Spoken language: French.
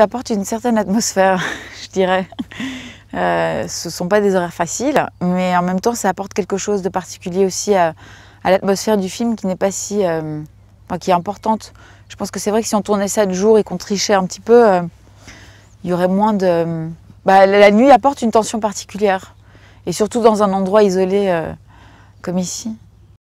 apporte une certaine atmosphère, je dirais. Euh, ce sont pas des horaires faciles, mais en même temps, ça apporte quelque chose de particulier aussi à, l'atmosphère du film qui n'est pas si. Euh, qui est importante. Je pense que c'est vrai que si on tournait ça de jour et qu'on trichait un petit peu, euh, il y aurait moins de. Bah, la nuit apporte une tension particulière, et surtout dans un endroit isolé comme ici.